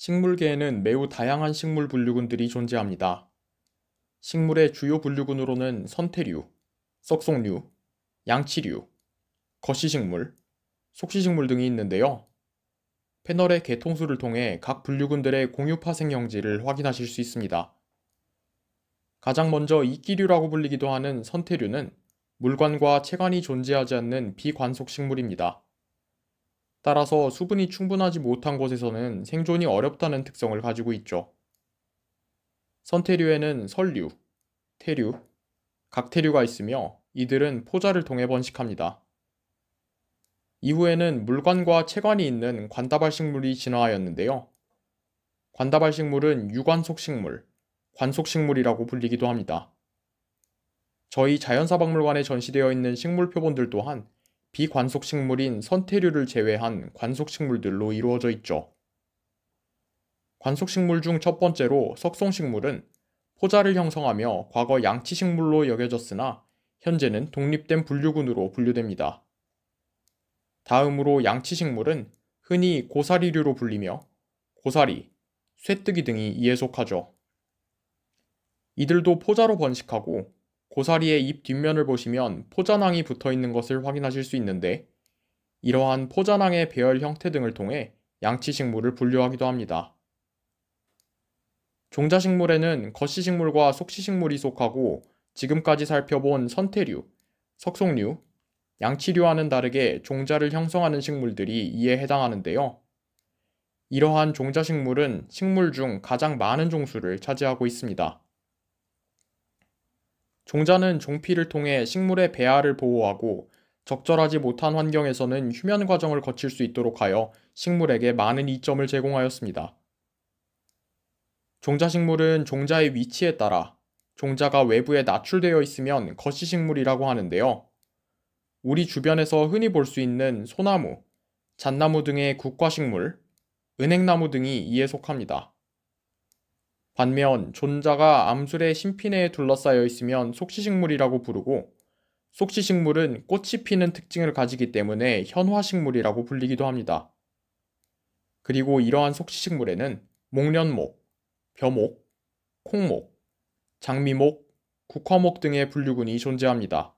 식물계에는 매우 다양한 식물 분류군들이 존재합니다. 식물의 주요 분류군으로는 선태류, 썩송류, 양치류, 거시식물, 속시식물 등이 있는데요. 패널의 개통수를 통해 각 분류군들의 공유파 생형지를 확인하실 수 있습니다. 가장 먼저 이끼류라고 불리기도 하는 선태류는 물관과 체관이 존재하지 않는 비관속식물입니다. 따라서 수분이 충분하지 못한 곳에서는 생존이 어렵다는 특성을 가지고 있죠. 선태류에는 설류, 태류, 각태류가 있으며 이들은 포자를 통해 번식합니다. 이후에는 물관과 체관이 있는 관다발식물이 진화하였는데요. 관다발식물은 유관속식물, 관속식물이라고 불리기도 합니다. 저희 자연사박물관에 전시되어 있는 식물 표본들 또한 비관속식물인 선태류를 제외한 관속식물들로 이루어져 있죠. 관속식물 중 첫 번째로 석송식물은 포자를 형성하며 과거 양치식물로 여겨졌으나 현재는 독립된 분류군으로 분류됩니다. 다음으로 양치식물은 흔히 고사리류로 불리며 고사리, 쇠뜨기 등이 이에 속하죠. 이들도 포자로 번식하고 고사리의 입 뒷면을 보시면 포자낭이 붙어 있는 것을 확인하실 수 있는데 이러한 포자낭의 배열 형태 등을 통해 양치식물을 분류하기도 합니다. 종자식물에는 겉시식물과 속시식물이 속하고 지금까지 살펴본 선태류, 석송류, 양치류와는 다르게 종자를 형성하는 식물들이 이에 해당하는데요. 이러한 종자식물은 식물 중 가장 많은 종수를 차지하고 있습니다. 종자는 종피를 통해 식물의 배아를 보호하고 적절하지 못한 환경에서는 휴면 과정을 거칠 수 있도록 하여 식물에게 많은 이점을 제공하였습니다. 종자식물은 종자의 위치에 따라 종자가 외부에 나출되어 있으면 거시식물이라고 하는데요. 우리 주변에서 흔히 볼 수 있는 소나무, 잣나무 등의 국과식물 은행나무 등이 이에 속합니다. 반면 존자가 암술의 심피내에 둘러싸여 있으면 속시식물이라고 부르고 속시식물은 꽃이 피는 특징을 가지기 때문에 현화식물이라고 불리기도 합니다. 그리고 이러한 속시식물에는 목련목, 벼목, 콩목, 장미목, 국화목 등의 분류군이 존재합니다.